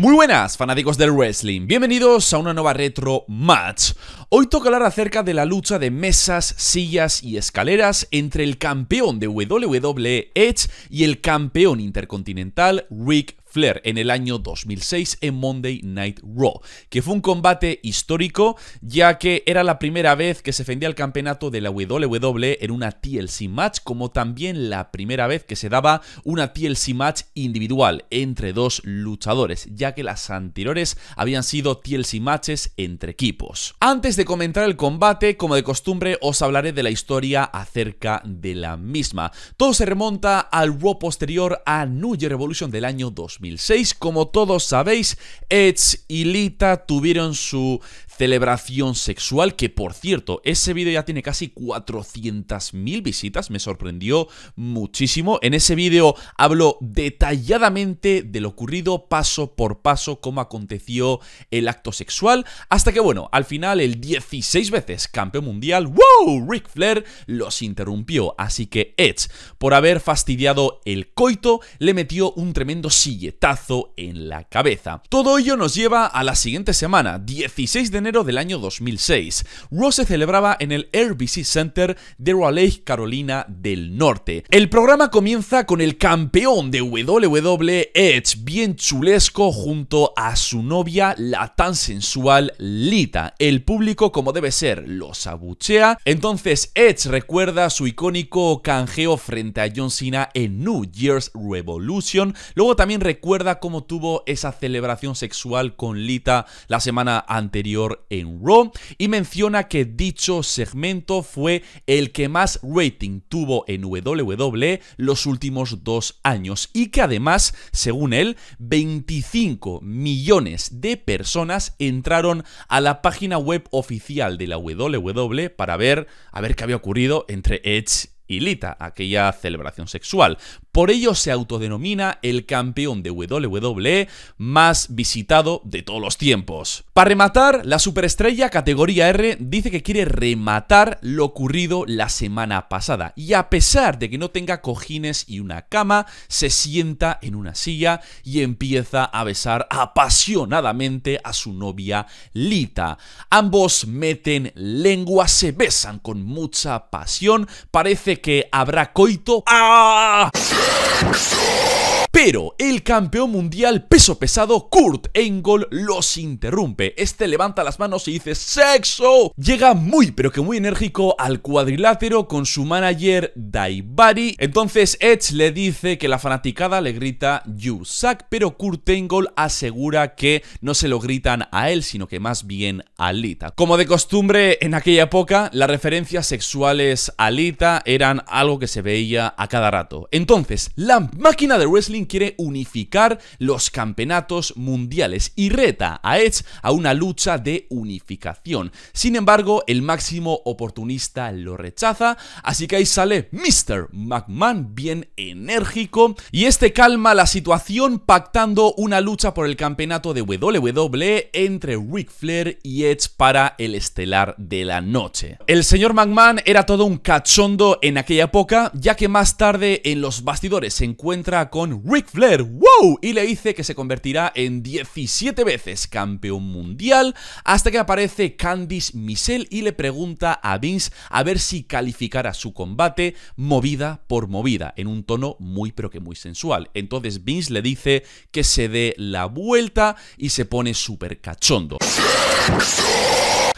Muy buenas, fanáticos del wrestling. Bienvenidos a una nueva retro match. Hoy toca hablar acerca de la lucha de mesas, sillas y escaleras entre el campeón de WWE Edge y el campeón intercontinental Rick Flair en el año 2006 en Monday Night Raw, que fue un combate histórico ya que era la primera vez que se defendía el campeonato de la WWE en una TLC match, como también la primera vez que se daba una TLC match individual entre dos luchadores, ya que las anteriores habían sido TLC matches entre equipos. Antes de comentar el combate, como de costumbre, os hablaré de la historia acerca de la misma. Todo se remonta al Raw posterior a New Year Revolution del año 2000 2006. Como todos sabéis, Edge y Lita tuvieron su celebración sexual, que por cierto, ese vídeo ya tiene casi 400.000 visitas, me sorprendió muchísimo. En ese vídeo hablo detalladamente de lo ocurrido paso por paso, cómo aconteció el acto sexual, hasta que bueno, al final el 16 veces campeón mundial, ¡wow! Ric Flair los interrumpió, así que Edge, por haber fastidiado el coito, le metió un tremendo sille en la cabeza. Todo ello nos lleva a la siguiente semana, 16 de enero del año 2006. Rose se celebraba en el RBC Center de Raleigh, Carolina del Norte. El programa comienza con el campeón de WWE, Edge, bien chulesco junto a su novia, la tan sensual Lita. El público, como debe ser, los abuchea. Entonces Edge recuerda su icónico canjeo frente a John Cena en New Year's Revolution. Luego también recuerda recuerda cómo tuvo esa celebración sexual con Lita la semana anterior en Raw y menciona que dicho segmento fue el que más rating tuvo en WWE los últimos dos años y que además, según él, 25 millones de personas entraron a la página web oficial de la WWE para ver a ver qué había ocurrido entre Edge y Lita, aquella celebración sexual. Por ello se autodenomina el campeón de WWE más visitado de todos los tiempos. Para rematar, la superestrella categoría R dice que quiere rematar lo ocurrido la semana pasada y a pesar de que no tenga cojines y una cama, se sienta en una silla y empieza a besar apasionadamente a su novia Lita. Ambos meten lengua, se besan con mucha pasión, parece que habrá coito. ¡Ah! Exo! Pero el campeón mundial peso pesado Kurt Angle los interrumpe. Este levanta las manos y dice ¡Sexo! Llega muy pero que muy enérgico al cuadrilátero con su manager Daivari. Entonces Edge le dice que la fanaticada le grita You suck, pero Kurt Angle asegura que no se lo gritan a él, sino que más bien a Lita Como de costumbre en aquella época, las referencias sexuales a Lita eran algo que se veía a cada rato. Entonces, la máquina de wrestling quiere unificar los campeonatos mundiales y reta a Edge a una lucha de unificación. Sin embargo, el máximo oportunista lo rechaza, así que ahí sale Mr. McMahon bien enérgico y este calma la situación pactando una lucha por el campeonato de WWE entre Ric Flair y Edge para el estelar de la noche. El señor McMahon era todo un cachondo en aquella época, ya que más tarde en los bastidores se encuentra con Rick Flair, ¡wow! Y le dice que se convertirá en 17 veces campeón mundial, hasta que aparece Candice Michelle y le pregunta a Vince a ver si calificara su combate movida por movida, en un tono muy pero que muy sensual. Entonces Vince le dice que se dé la vuelta y se pone súper cachondo.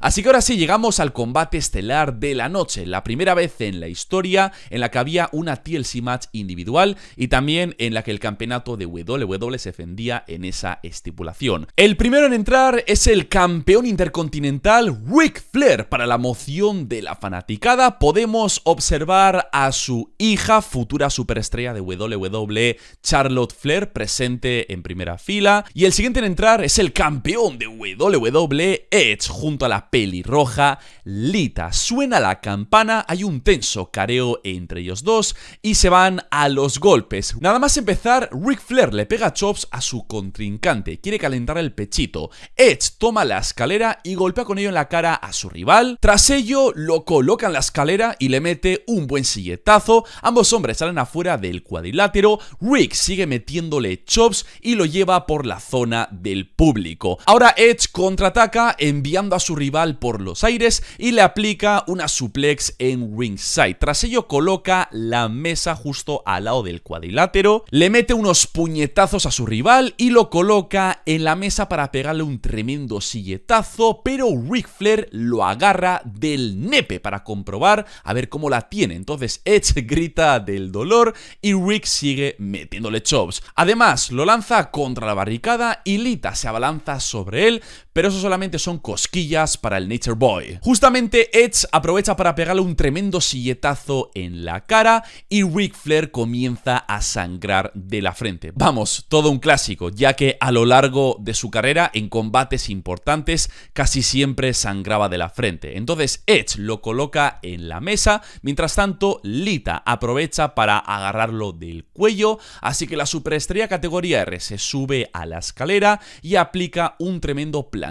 Así que ahora sí, llegamos al combate estelar de la noche, la primera vez en la historia en la que había una TLC match individual y también en la que el campeonato de WWE se defendía en esa estipulación. El primero en entrar es el campeón intercontinental Rick Flair. Para la moción de la fanaticada podemos observar a su hija, futura superestrella de WWE, Charlotte Flair, presente en primera fila. Y el siguiente en entrar es el campeón de WWE, Edge, junto a la pelirroja lita. Suena la campana, hay un tenso careo entre ellos dos y se van a los golpes. Nada más empezar, Ric Flair le pega chops a su contrincante, quiere calentar el pechito. Edge toma la escalera y golpea con ello en la cara a su rival. Tras ello, lo coloca en la escalera y le mete un buen silletazo. Ambos hombres salen afuera del cuadrilátero. Rick sigue metiéndole chops y lo lleva por la zona del público. Ahora Edge contraataca enviando a su rival por los aires y le aplica una suplex en ringside. Tras ello coloca la mesa justo al lado del cuadrilátero, le mete unos puñetazos a su rival y lo coloca en la mesa para pegarle un tremendo silletazo, pero Rick Flair lo agarra del nepe para comprobar a ver cómo la tiene. Entonces Edge grita del dolor y Rick sigue metiéndole chops. Además, lo lanza contra la barricada y Lita se abalanza sobre él, pero eso solamente son cosquillas para el Nature Boy. Justamente Edge aprovecha para pegarle un tremendo silletazo en la cara y Ric Flair comienza a sangrar de la frente. Vamos, todo un clásico, ya que a lo largo de su carrera en combates importantes casi siempre sangraba de la frente. Entonces Edge lo coloca en la mesa, mientras tanto Lita aprovecha para agarrarlo del cuello, así que la superestrella categoría R se sube a la escalera y aplica un tremendo plan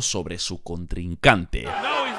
sobre su contrincante. Oh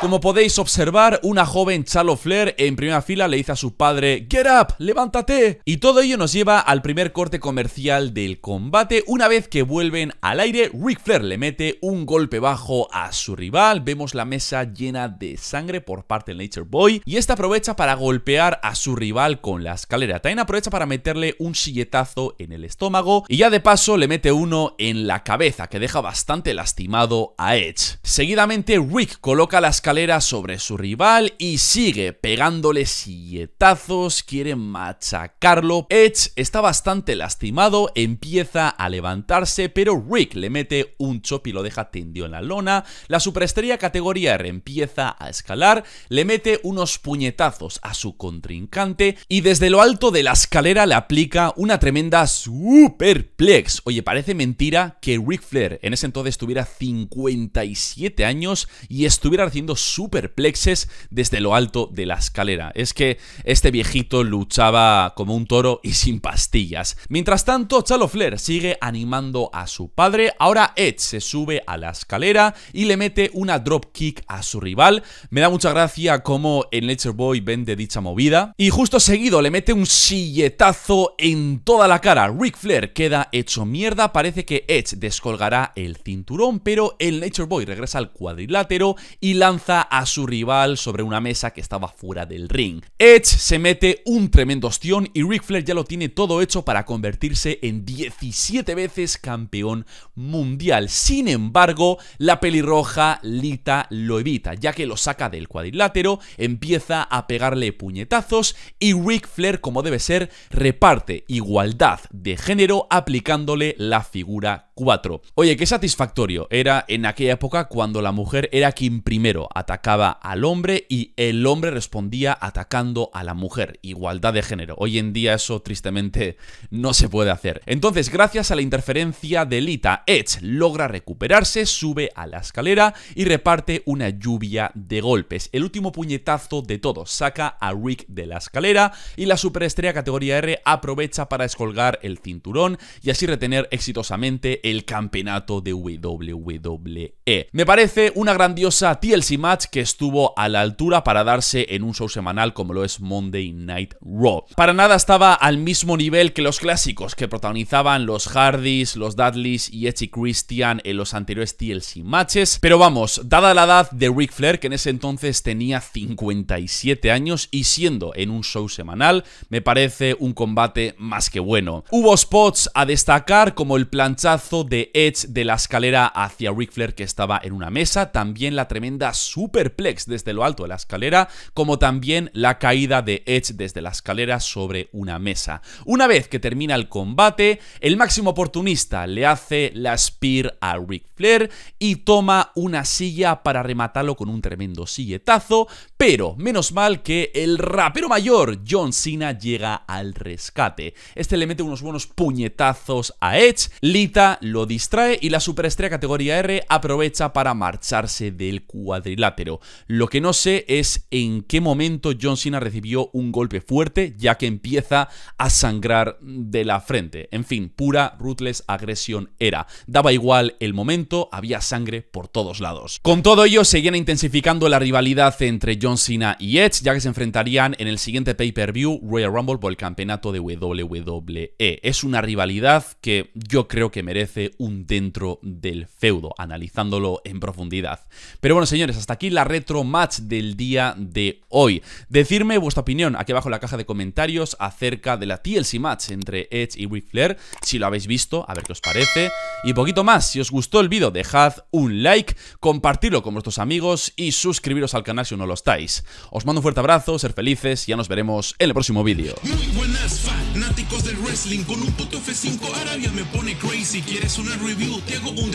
como podéis observar, una joven Chalo Flair en primera fila le dice a su padre Get up, levántate Y todo ello nos lleva al primer corte comercial del combate Una vez que vuelven al aire, Rick Flair le mete un golpe bajo a su rival Vemos la mesa llena de sangre por parte del Nature Boy Y esta aprovecha para golpear a su rival con la escalera También aprovecha para meterle un silletazo en el estómago Y ya de paso le mete uno en la cabeza que deja bastante lastimado a Edge Seguidamente Rick coloca la escalera sobre su rival y sigue pegándole silletazos, quiere machacarlo. Edge está bastante lastimado, empieza a levantarse, pero Rick le mete un chop y lo deja tendido en la lona. La superestrella categoría R empieza a escalar, le mete unos puñetazos a su contrincante y desde lo alto de la escalera le aplica una tremenda superplex. Oye, parece mentira que Rick Flair en ese entonces tuviera 57 años y estuviera haciendo superplexes desde lo alto de la escalera. Es que este viejito luchaba como un toro y sin pastillas. Mientras tanto, Chalo Flair sigue animando a su padre. Ahora Edge se sube a la escalera y le mete una dropkick a su rival. Me da mucha gracia cómo el Nature Boy vende dicha movida. Y justo seguido le mete un silletazo en toda la cara. Ric Flair queda hecho mierda. Parece que Edge descolgará el cinturón, pero el Nature Boy regresa al cuadrilátero y lanza a su rival sobre una mesa que estaba fuera del ring. Edge se mete un tremendo ostión y Ric Flair ya lo tiene todo hecho para convertirse en 17 veces campeón mundial. Sin embargo, la pelirroja Lita lo evita, ya que lo saca del cuadrilátero, empieza a pegarle puñetazos y Ric Flair, como debe ser, reparte igualdad de género aplicándole la figura 4. Oye, qué satisfactorio era en aquella época cuando la mujer era quien primero atacaba al hombre y el hombre respondía atacando a la mujer. Igualdad de género. Hoy en día eso tristemente no se puede hacer. Entonces, gracias a la interferencia de Lita, Edge logra recuperarse, sube a la escalera y reparte una lluvia de golpes. El último puñetazo de todos saca a Rick de la escalera y la superestrella categoría R aprovecha para escolgar el cinturón y así retener exitosamente el campeonato de WWE. Me parece una grandiosa TLC que estuvo a la altura para darse en un show semanal como lo es Monday Night Raw. Para nada estaba al mismo nivel que los clásicos que protagonizaban los Hardys, los Dudleys y Edge Christian en los anteriores TLC matches, pero vamos, dada la edad de Ric Flair, que en ese entonces tenía 57 años y siendo en un show semanal, me parece un combate más que bueno. Hubo spots a destacar como el planchazo de Edge de la escalera hacia Ric Flair que estaba en una mesa, también la tremenda superplex desde lo alto de la escalera, como también la caída de Edge desde la escalera sobre una mesa. Una vez que termina el combate, el máximo oportunista le hace la spear a Ric Flair y toma una silla para rematarlo con un tremendo silletazo, pero menos mal que el rapero mayor John Cena llega al rescate. Este le mete unos buenos puñetazos a Edge, Lita lo distrae y la superestrella categoría R aprovecha para marcharse del cuadrilátero. Látero. Lo que no sé es en qué momento John Cena recibió un golpe fuerte, ya que empieza a sangrar de la frente. En fin, pura ruthless agresión era. Daba igual el momento, había sangre por todos lados. Con todo ello, seguían intensificando la rivalidad entre John Cena y Edge, ya que se enfrentarían en el siguiente pay-per-view Royal Rumble por el campeonato de WWE. Es una rivalidad que yo creo que merece un dentro del feudo, analizándolo en profundidad. Pero bueno, señores, hasta hasta aquí la retro match del día de hoy. Decirme vuestra opinión aquí abajo en la caja de comentarios acerca de la TLC match entre Edge y Ric Flair, si lo habéis visto, a ver qué os parece. Y poquito más, si os gustó el vídeo dejad un like, compartidlo con vuestros amigos y suscribiros al canal si no lo estáis. Os mando un fuerte abrazo, ser felices y ya nos veremos en el próximo vídeo. me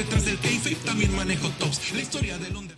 pone también manejo